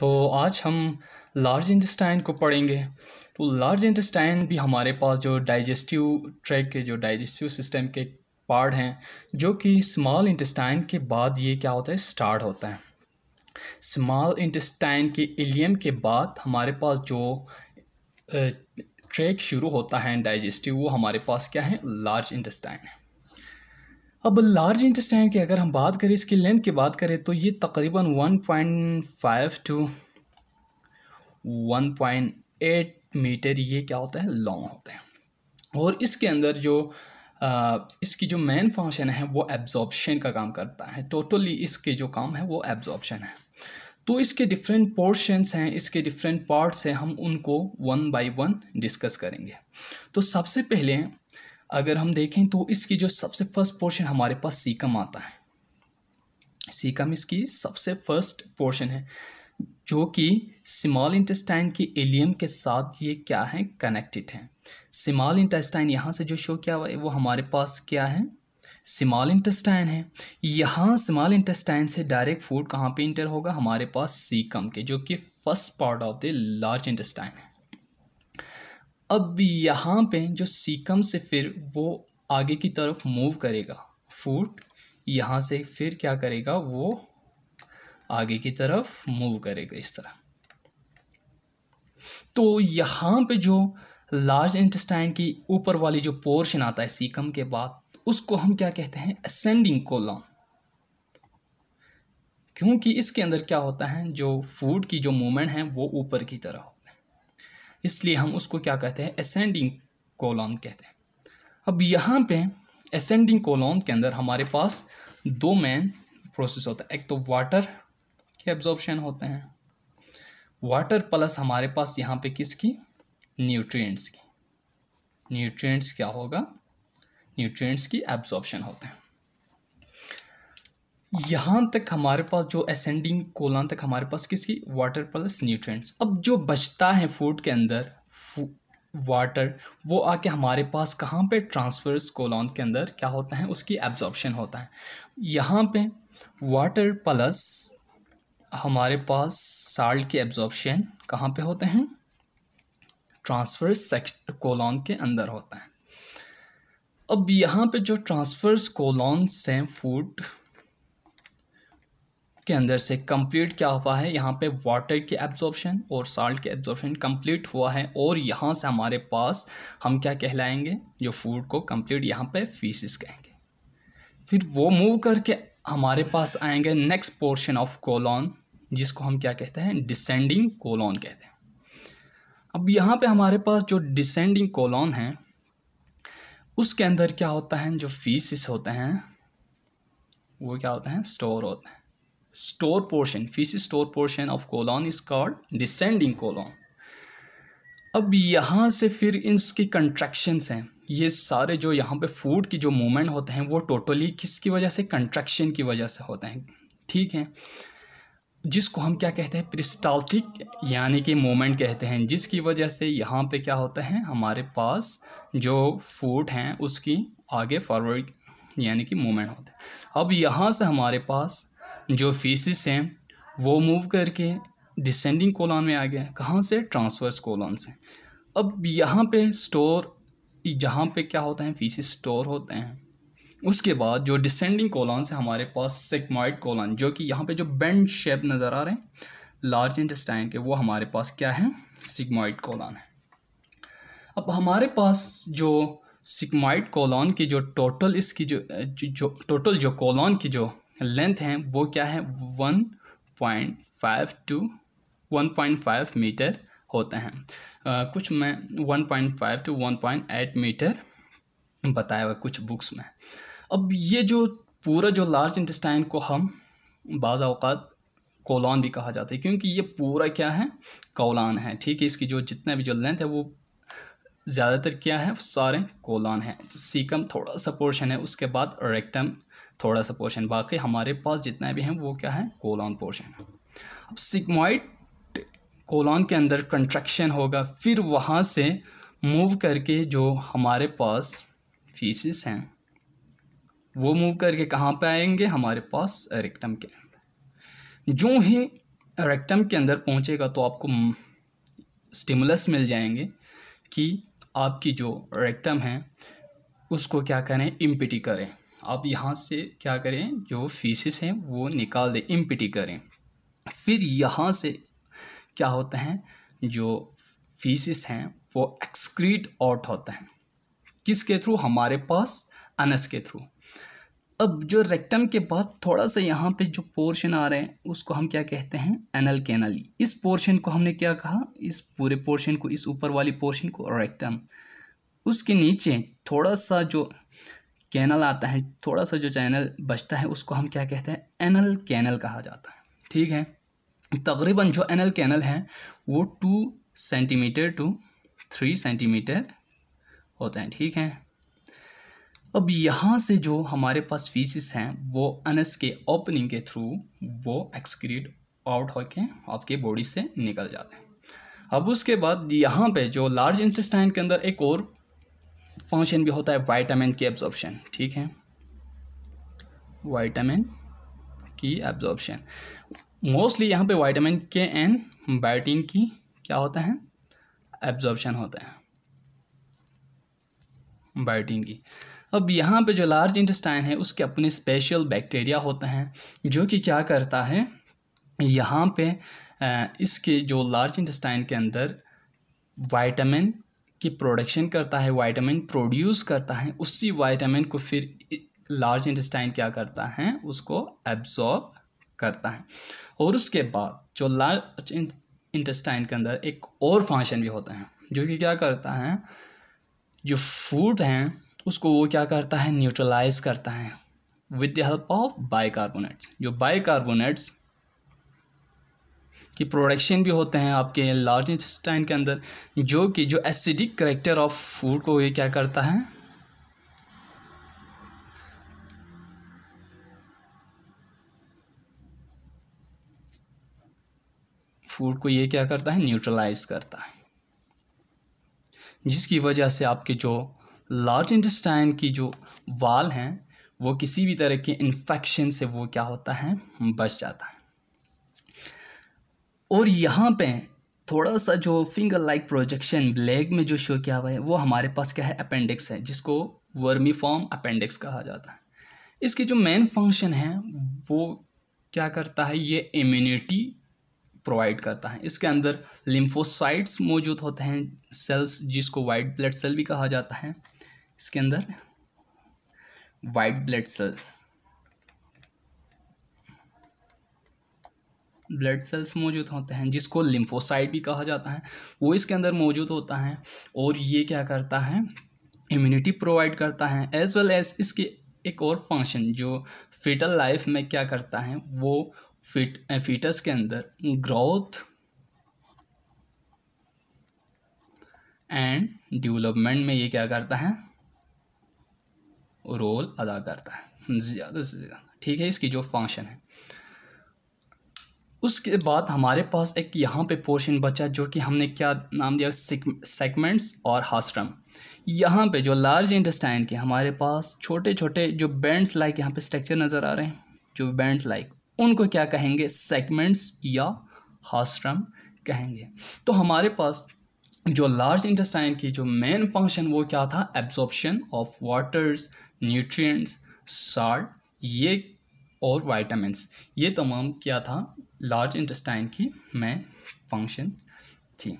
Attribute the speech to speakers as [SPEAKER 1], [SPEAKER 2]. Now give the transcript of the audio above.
[SPEAKER 1] तो आज हम लार्ज इंटेस्टाइन को पढ़ेंगे तो लार्ज इंटेस्टाइन भी हमारे पास जो डाइजेस्टिव ट्रैक के जो डाइजेस्टिव सिस्टम के पार्ट हैं जो कि स्मॉल इंटेस्टाइन के बाद ये क्या होता है स्टार्ट होता है स्मॉल इंटेस्टाइन के इलियम के बाद हमारे पास जो ट्रैक शुरू होता है डाइजेस्टिव वो हमारे पास क्या है लार्ज इंटेस्टाइन है अब लार्ज इंटेस्टाइन की अगर हम बात करें इसकी लेंथ की बात करें तो ये तकरीबन 1.5 टू 1.8 मीटर ये क्या होता है लॉन्ग होता है और इसके अंदर जो आ, इसकी जो मेन फंक्शन है वो एब्जॉर्बशन का काम करता है टोटली इसके जो काम है वो एब्जॉर्बशन है तो इसके डिफरेंट पोर्शंस हैं इसके डिफरेंट पार्ट्स हैं हम उनको वन बाई वन डिस्कस करेंगे तो सबसे पहले अगर हम देखें तो इसकी जो सबसे फर्स्ट पोर्शन हमारे पास सीकम आता है सीकम इसकी सबसे फर्स्ट पोर्शन है जो कि सिमाल इंटेस्टाइन की एलियम के साथ ये क्या है कनेक्टेड है सिमाल इंटेस्टाइन यहाँ से जो शो किया हुआ है वो हमारे पास क्या है सिमाल इंटेस्टाइन है यहाँ सिमाल इंटेस्टाइन से डायरेक्ट फूड कहाँ पे इंटर होगा हमारे पास सीकम के जो कि first part of the large intestine है अब यहाँ पे जो सीकम से फिर वो आगे की तरफ मूव करेगा फूट यहाँ से फिर क्या करेगा वो आगे की तरफ मूव करेगा इस तरह तो यहाँ पे जो लार्ज इंटेस्टाइन की ऊपर वाली जो पोर्शन आता है सीकम के बाद उसको हम क्या कहते हैं असेंडिंग कोलम क्योंकि इसके अंदर क्या होता है जो फूड की जो मूवमेंट है वो ऊपर की तरह इसलिए हम उसको क्या कहते हैं असेंडिंग कोलॉन कहते हैं अब यहाँ पे असेंडिंग कोलॉन के अंदर हमारे पास दो मेन प्रोसेस होता है एक तो वाटर के एब्जॉर्बशन होते हैं वाटर प्लस हमारे पास यहाँ पे किसकी न्यूट्रिएंट्स की न्यूट्रिएंट्स क्या होगा न्यूट्रिएंट्स की एब्जॉर्बशन होते हैं यहाँ तक हमारे पास जो असेंडिंग कोलान तक हमारे पास किसकी वाटर प्लस न्यूट्रिएंट्स अब जो बचता है फूड के अंदर वाटर वो आके हमारे पास कहाँ पे ट्रांसफर्स कोलॉन के अंदर क्या होता है उसकी एब्जॉर्प्शन होता है यहाँ पे वाटर प्लस हमारे पास साल्ट के एब्जॉर्बशन कहाँ पे होते हैं ट्रांसफर्स सेक्श कोलॉन के अंदर होता है अब यहाँ पे जो ट्रांसफर्स कोलॉन से फूड के अंदर से कंप्लीट क्या हुआ है यहाँ पे वाटर के एब्जॉर्प्शन और साल्ट के एब्जॉर्प्शन कंप्लीट हुआ है और यहाँ से हमारे पास हम क्या कहलाएंगे जो फूड को कंप्लीट यहाँ पे फीसिस कहेंगे फिर वो मूव करके हमारे पास आएंगे नेक्स्ट पोर्शन ऑफ कोलॉन जिसको हम क्या कहते हैं डिसेंडिंग कोलॉन कहते हैं अब यहाँ पर हमारे पास जो डिसेंडिंग कोलॉन है उसके अंदर क्या होता है जो फीसिस होते हैं वो क्या होते हैं स्टोर होते हैं store portion fish store portion of colon is called descending colon अब यहाँ से फिर इसके कंट्रेक्शन हैं ये सारे जो यहाँ पे फूड की जो मूवमेंट होते हैं वो टोटली किसकी वजह से कंट्रैक्शन की वजह से होते हैं ठीक है जिसको हम क्या कहते हैं प्रिस्टाल्टिक यानी कि मोमेंट कहते हैं जिसकी वजह से यहाँ पे क्या होता है हमारे पास जो फूड हैं उसकी आगे फॉरवर्ड यानी कि मोमेंट होता है अब यहाँ से हमारे पास जो फीसिस हैं वो मूव करके डिसेंडिंग कोलॉन में आ गया कहाँ से ट्रांसवर्स कोलॉन से अब यहाँ पे स्टोर जहाँ पे क्या होता है फीसिस स्टोर होते हैं उसके बाद जो डिसेंडिंग कोलॉन से हमारे पास सिकमाइड कोलॉन जो कि यहाँ पे जो बेंड शेप नज़र आ रहे हैं लार्ज इंटेस्टाइन के वो हमारे पास क्या है सिकमाइड कोलॉन है अब हमारे पास जो सिकमाइड कोलॉन की जो टोटल इसकी जो जो, टोटल जो कोलॉन की जो लेंथ हैं वो क्या है one point five to one point five metre होते हैं आ, कुछ मैं one point five to one point eight metre बताया हुआ कुछ बुक्स में अब ये जो पूरा जो लार्ज इंटेस्टाइन को हम बाज़ अवकात कोलान भी कहा जाता है क्योंकि ये पूरा क्या है कोलान है ठीक है इसकी जो जितना भी जो लेंथ है वो ज़्यादातर क्या है सारे कोलान है सीकम थोड़ा सा पोर्शन है उसके बाद रेक्टम थोड़ा सा पोर्शन बाकी हमारे पास जितना भी हैं वो क्या है कोलॉन पोर्शन अब सिग्मॉइड कोलॉन के अंदर कंट्रेक्शन होगा फिर वहाँ से मूव करके जो हमारे पास फीसिस हैं वो मूव करके कहाँ पे आएंगे हमारे पास रेक्टम के अंदर जो ही रेक्टम के अंदर पहुँचेगा तो आपको स्टिमुलस मिल जाएंगे कि आपकी जो रेक्टम है उसको क्या करें इम्पिटी करें आप यहाँ से क्या करें जो फीसिस हैं वो निकाल दें इम्पिटी करें फिर यहाँ से क्या होता है जो फीसिस हैं वो एक्सक्रीट आउट होता है किसके थ्रू हमारे पास अनस के थ्रू अब जो रेक्टम के बाद थोड़ा सा यहाँ पे जो पोर्शन आ रहे हैं उसको हम क्या कहते हैं एनल कैनली इस पोर्शन को हमने क्या कहा इस पूरे पोर्शन को इस ऊपर वाली पोर्शन को रेक्टम उसके नीचे थोड़ा सा जो कैनल आता है थोड़ा सा जो चैनल बचता है उसको हम क्या कहते हैं एनल कैनल कहा जाता है ठीक है तकरीबन जो एनल कैनल है वो two centimetre to three centimetre होते हैं ठीक है अब यहाँ से जो हमारे पास फीसिस हैं वो अनस के ओपनिंग के थ्रू वो एक्सक्रीट आउट होके आपके बॉडी से निकल जाते हैं अब उसके बाद यहाँ पे जो लार्ज इंटेस्टाइन के अंदर एक और फंक्शन भी होता है वाइटामिन की एब्जॉर्प्शन ठीक है वाइटामिन की एब्जॉर्प्शन मोस्टली यहाँ पे वाइटामिन के एंड बायोटीन की क्या होता है एब्जॉर्बशन होता है बायोटीन की अब यहाँ पे जो लार्ज इंटेस्टाइन है उसके अपने स्पेशल बैक्टीरिया होते हैं जो कि क्या करता है यहाँ पे इसके जो लार्ज इंटेस्टाइन के अंदर वाइटामिन की प्रोडक्शन करता है वाइटामिन प्रोड्यूस करता है उसी वाइटामिन को फिर लार्ज इंटेस्टाइन क्या करता है उसको एब्जॉर्ब करता है और उसके बाद जो लार्ज इंटेस्टाइन के अंदर एक और फंक्शन भी होता है जो कि क्या करता है जो फूड हैं उसको वो क्या करता है न्यूट्रलाइज करता है with the help of bicarbonates जो बाइकार्बोनेट्स की प्रोडक्शन भी होते हैं आपके लार्ज इंटेस्टाइन के अंदर जो कि जो एसिडिक करेक्टर ऑफ फूड को ये क्या करता है फूड को ये क्या करता है न्यूट्रलाइज करता है जिसकी वजह से आपके जो लार्ज इंटेस्टाइन की जो वाल हैं वो किसी भी तरह के इन्फेक्शन से वो क्या होता है बच जाता है और यहाँ पे थोड़ा सा जो फिंगर लाइक प्रोजेक्शन ब्लैक में जो शो किया हुआ है वो हमारे पास क्या है अपेंडिक्स है जिसको वर्मी फॉर्म अपेंडिक्स कहा जाता है इसकी जो मेन फंक्शन है वो क्या करता है ये इम्यूनिटी प्रोवाइड करता है इसके अंदर लिम्फोसाइट्स मौजूद होते हैं सेल्स जिसको वाइट ब्लड सेल भी कहा जाता है इसके अंदर white blood cells blood cells मौजूद होते हैं जिसको लिम्फोसाइड भी कहा जाता है वो इसके अंदर मौजूद होता है और ये क्या करता है इम्यूनिटी प्रोवाइड करता है एज वेल एज इसके एक और फंक्शन जो फिटल लाइफ में क्या करता है वो फिट फिटस के अंदर ग्रोथ एंड डेवलपमेंट में ये क्या करता है रोल अदा करता है ज़्यादा से ज़्यादा ठीक है इसकी जो फंक्शन है उसके बाद हमारे पास एक यहाँ पे पोर्शन बचा जो कि हमने क्या नाम दिया सेगमेंट्स और हास्ट्रम यहाँ पे जो लार्ज इंटेस्टाइन के हमारे पास छोटे छोटे जो बैंड्स लाइक यहाँ पे स्ट्रक्चर नज़र आ रहे हैं जो बैंड्स लाइक उनको क्या कहेंगे सेगमेंट्स या हास्ट्रम कहेंगे तो हमारे पास जो लार्ज इंटेस्टाइन की जो मेन फंक्शन वो क्या था absorption of waters nutrients salt ये और वाइटामस ये तमाम क्या था लार्ज इंटेस्टाइन की मैं फंक्शन थी